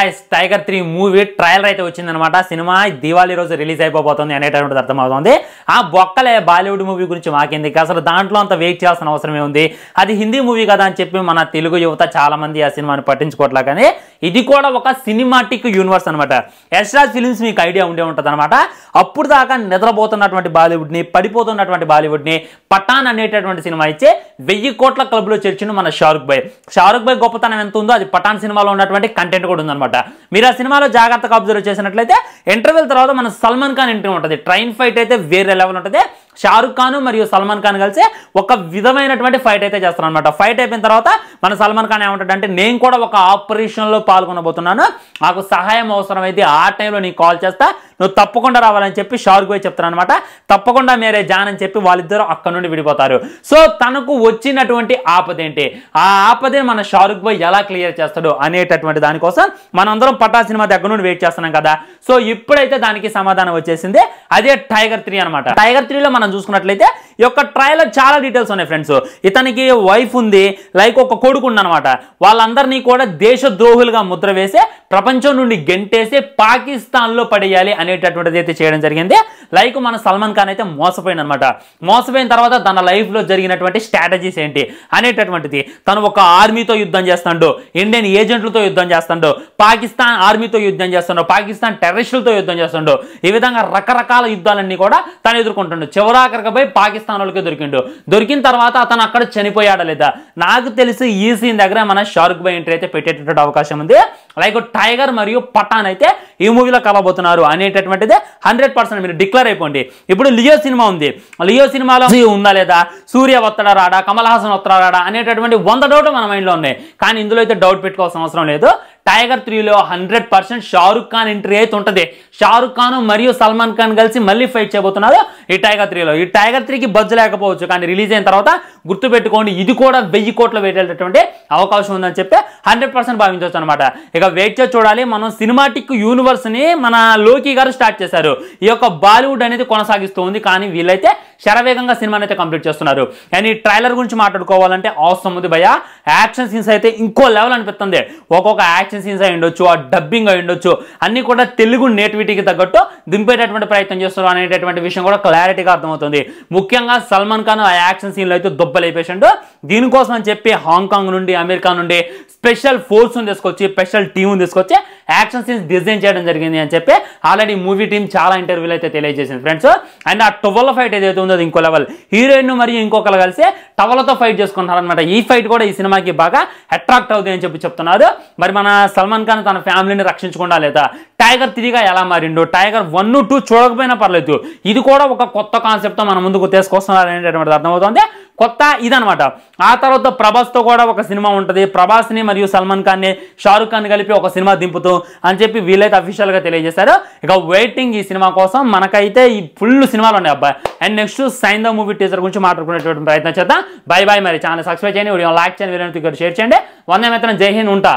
guys tiger three movie trailer అయితే వచ్చిందనమాట cinema Diwali రోజు రిలీజ్ అయిపోతుంది అనేటటువంటి అర్థమవుతుంది ఆ బొక్కలే బాలీవుడ్ మూవీ గురించి మాకింది అసలు దాంట్లో అంత వెయిట్ చేయాల్సిన అవసరమే ఉంది అది హిందీ మూవీ కదా అని చెప్పి మన తెలుగు యువత చాలామంది ఆ సినిమాని పట్టించుకోవట్లే కానీ ఇది కూడా ఒక సినిమాటిక్ యూనివర్స్ అనమాట యశ్రాజ్ ఫిలిమ్స్ మీకు ఐడియా ఉండే ఉంటుంది అనమాట అప్పుడు దాకా నిద్రపోతున్నటువంటి బాలీవుడ్ని పడిపోతున్నటువంటి బాలీవుడ్ని పఠాన్ అనేటటువంటి సినిమా ఇచ్చే వెయ్యి కోట్ల క్లబ్లో చేర్చిన మన షారుఖ్ భాయ్ షారుఖ్ భాయ్ గొప్పతనం ఎంత ఉందో అది పఠాన్ సినిమాలో ఉన్నటువంటి కంటెంట్ కూడా ఉందనమాట మీరు ఆ సినిమాలో జాగ్రత్తగా అబ్జర్వ్ చేసినట్లయితే ఇంటర్వెల్ తర్వాత మన సల్మాన్ ఖాన్ ఇంటర్వ్యూ ఉంటుంది ట్రైన్ ఫైట్ అయితే వేరే లెవెల్ ఉంటుంది షారుఖ్ ఖాన్ మరియు సల్మాన్ ఖాన్ కలిసి ఒక విధమైనటువంటి ఫైట్ అయితే చేస్తారనమాట ఫైట్ అయిపోయిన తర్వాత మన సల్మాన్ ఖాన్ ఏమంటాడు అంటే నేను కూడా ఒక ఆపరేషన్లో పాల్గొనబోతున్నాను నాకు సహాయం అవసరమైతే ఆ టైంలో నీకు కాల్ చేస్తా నువ్వు తప్పకుండా రావాలని చెప్పి షారుఖ్ భాయ్ చెప్తాను అనమాట తప్పకుండా మీరే జాన్ అని చెప్పి వాళ్ళిద్దరూ అక్కడ నుండి విడిపోతారు సో తనకు వచ్చినటువంటి ఆపదేంటి ఆ ఆపదే మన షారుఖ్ భాయ్ ఎలా క్లియర్ చేస్తాడు అనేటటువంటి దానికోసం మనందరం పటా సినిమా దగ్గర నుండి వెయిట్ చేస్తున్నాం కదా సో ఇప్పుడైతే దానికి సమాధానం వచ్చేసింది అదే టైగర్ త్రీ అనమాట టైగర్ త్రీలో మనం చూసుకున్నట్లయితే ఈ యొక్క ట్రైలర్ చాలా డీటెయిల్స్ ఉన్నాయి ఫ్రెండ్స్ ఇతనికి వైఫ్ ఉంది లైక్ ఒక కొడుకుండనమాట వాళ్ళందరినీ కూడా దేశద్రోహులుగా ముద్ర వేసే ప్రపంచం నుండి గెంటేసి పాకిస్తాన్లో పడేయాలి అనేటటువంటిది అయితే చేయడం జరిగింది లైక్ మన సల్మాన్ ఖాన్ అయితే మోసపోయింది అనమాట మోసపోయిన తర్వాత తన లైఫ్లో జరిగినటువంటి స్ట్రాటజీస్ ఏంటి అనేటటువంటిది తను ఒక ఆర్మీతో యుద్ధం చేస్తాడు ఇండియన్ ఏజెంట్లతో యుద్ధం చేస్తాడు పాకిస్తాన్ ఆర్మీతో యుద్ధం చేస్తాడు పాకిస్తాన్ టెర్రరిస్టులతో యుద్ధం చేస్తాడు ఈ విధంగా రకరకాల యుద్ధాలన్నీ కూడా తను ఎదుర్కొంటుండు పోయి పాకిస్తాన్ వాళ్ళకి దొరికిండు దొరికిన తర్వాత అతను అక్కడ చనిపోయాడు లేదా నాకు తెలిసి ఈ సీన్ దగ్గర మన షారుఖ్ బై ఎంట్రీ అయితే పెట్టేటటువంటి అవకాశం ఉంది లైక్ టైగర్ మరియు పఠాన్ అయితే ఈ మూవీలో కలవబోతున్నారు అనేటటువంటిది హండ్రెడ్ పర్సెంట్ మీరు డిక్లేర్ అయిపోండి ఇప్పుడు లియో సినిమా ఉంది లియో సినిమాలో ఉందా లేదా సూర్య వత్తడా రాడా కమల్ హాసన్ వత్తడా రాడా అనేటటువంటి వంద డౌట్ మన మైండ్లో ఉన్నాయి కానీ ఇందులో అయితే డౌట్ పెట్టుకోవాల్సిన అవసరం లేదు టైగర్ త్రీలో hundred percent Shahrukh Khan entry అయితే ఉంటుంది షారుఖ్ ఖాన్ మరియు సల్మాన్ ఖాన్ కలిసి మళ్ళీ ఫైట్ చేయబోతున్నారు ఈ టైగర్ త్రీలో ఈ టైగర్ త్రీకి బజ్ లేకపోవచ్చు కానీ రిలీజ్ అయిన తర్వాత గుర్తుపెట్టుకోండి ఇది కూడా వెయ్యి కోట్లు వేటేటటువంటి అవకాశం ఉందని చెప్పి హండ్రెడ్ పర్సెంట్ భావించవచ్చు అనమాట ఇక వెయిట్ చేసి చూడాలి మనం సినిమాటిక్ యూనివర్స్ ని మన లోకి గారు స్టార్ట్ చేశారు ఈ యొక్క బాలీవుడ్ అనేది కొనసాగిస్తూ ఉంది కానీ వీళ్ళైతే శరవేగంగా సినిమాని అయితే కంప్లీట్ చేస్తున్నారు అండ్ ఈ ట్రైలర్ గురించి మాట్లాడుకోవాలంటే అవసరం ఉంది భయ యాక్షన్ సీన్స్ అయితే ఇంకో లెవెల్ అనిపిస్తుంది ఒక్కొక్క యాక్షన్ సీన్స్ అయి ఉండొచ్చు ఆ డబ్బింగ్ అయి ఉండొచ్చు అన్ని కూడా తెలుగు నేటివిటీకి తగ్గట్టు దింపేటటువంటి ప్రయత్నం చేస్తున్నారు అనేటటువంటి విషయం కూడా క్లారిటీగా అర్థమవుతుంది ముఖ్యంగా సల్మాన్ ఖాన్ ఆ యాక్షన్ సీన్లో అయితే దుబ్బలేపేసిండు దీనికోసం అని చెప్పి హాంకాంగ్ నుండి అమెరికా నుండి స్పెషల్ ఫోర్స్ని తీసుకొచ్చి స్పెషల్ టీంని తీసుకొచ్చి యాక్షన్ సీన్స్ డిజైన్ చేయడం జరిగింది అని చెప్పి ఆల్రెడీ మూవీ టీం చాలా ఇంటర్వ్యూలు అయితే తెలియజేసింది ఫ్రెండ్స్ అండ్ ఆ టవల్ ఫైట్ ఏదైతే ఉందో అది ఇంకో లెవెల్ హీరోయిన్ మరియు ఇంకొకరు కలిసి టవల్తో ఫైట్ అనమాట ఈ ఫైట్ కూడా ఈ సినిమాకి బాగా అట్రాక్ట్ అవుతుంది అని చెప్పి చెప్తున్నారు మరి మన సల్మాన్ ఖాన్ తన ఫ్యామిలీని రక్షించకుండా లేదా టైగర్ తిరిగా ఎలా మారిండు టైగర్ వన్ టూ చూడకపోయినా పర్లేదు ఇది కూడా ఒక కొత్త కాన్సెప్ట్తో మన ముందుకు తీసుకొస్తున్నారు అనేటటువంటి అర్థమవుతుంది కొత్త ఇదనమాట ఆ తర్వాత ప్రభాస్తో కూడా ఒక సినిమా ఉంటుంది ప్రభాస్ని మరియు సల్మాన్ ఖాన్ని షారుఖ్ ఖాన్ కలిపి ఒక సినిమా దింపుతూ అని చెప్పి వీళ్ళైతే అఫీషియల్గా తెలియజేశారు ఇక వెయిటింగ్ ఈ సినిమా కోసం మనకైతే ఈ ఫుల్ సినిమాలు ఉన్నాయి అబ్బాయి and next sign the movie teacher గురించి మాట్లాడుకునేటువంటి ప్రయత్నం చేద్దాం బై బాయ్ మరి ఛానల్ సబ్స్క్రైబ్ చేయండి వీడియో లైక్ చేయండి వీడియో షేర్ చేయండి వందే మిత్రం జై హింద్ ఉంటా